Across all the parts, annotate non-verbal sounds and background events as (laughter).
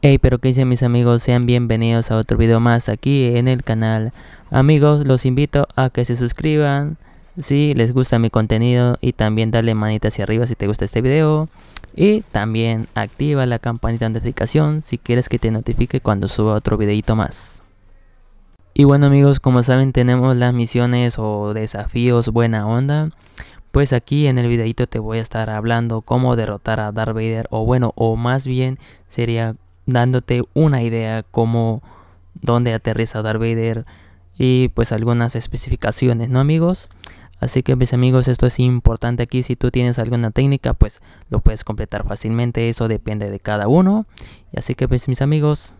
Hey, pero que dicen mis amigos, sean bienvenidos a otro video más aquí en el canal. Amigos, los invito a que se suscriban si les gusta mi contenido y también dale manita hacia arriba si te gusta este video. Y también activa la campanita de notificación si quieres que te notifique cuando suba otro videito más. Y bueno amigos, como saben tenemos las misiones o desafíos buena onda. Pues aquí en el videito te voy a estar hablando cómo derrotar a Darth Vader o bueno, o más bien sería dándote una idea como dónde aterriza Darth Vader y pues algunas especificaciones, ¿no amigos? Así que mis amigos, esto es importante aquí, si tú tienes alguna técnica, pues lo puedes completar fácilmente, eso depende de cada uno. Y así que pues mis amigos,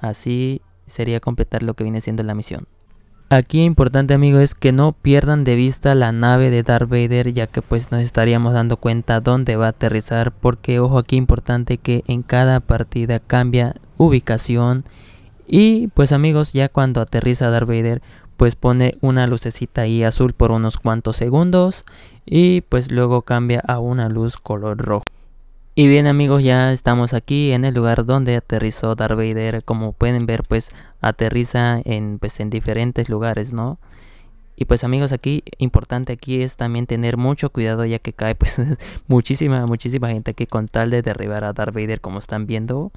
así sería completar lo que viene siendo la misión. Aquí importante amigo es que no pierdan de vista la nave de Darth Vader ya que pues nos estaríamos dando cuenta dónde va a aterrizar porque ojo aquí importante que en cada partida cambia ubicación y pues amigos ya cuando aterriza Darth Vader pues pone una lucecita ahí azul por unos cuantos segundos y pues luego cambia a una luz color rojo. Y bien amigos, ya estamos aquí en el lugar donde aterrizó Darth Vader. Como pueden ver, pues aterriza en, pues, en diferentes lugares, ¿no? Y pues amigos, aquí importante aquí es también tener mucho cuidado ya que cae pues (laughs) muchísima, muchísima gente aquí con tal de derribar a Darth Vader como están viendo.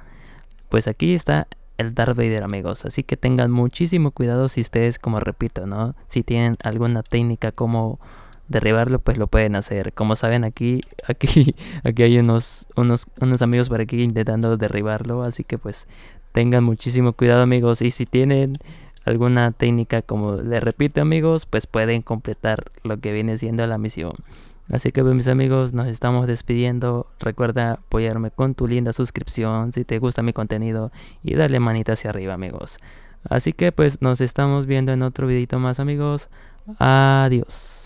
Pues aquí está el Darth Vader amigos, así que tengan muchísimo cuidado si ustedes como repito, ¿no? Si tienen alguna técnica como derribarlo, pues lo pueden hacer. Como saben, aquí, (laughs) aquí, aquí hay unos, unos, unos amigos por aquí intentando derribarlo, así que pues tengan muchísimo cuidado amigos y si tienen alguna técnica como les repito amigos pues pueden completar lo que viene siendo la misión así que pues, mis amigos nos estamos despidiendo recuerda apoyarme con tu linda suscripción si te gusta mi contenido y dale manita hacia arriba amigos así que pues nos estamos viendo en otro videito más amigos adiós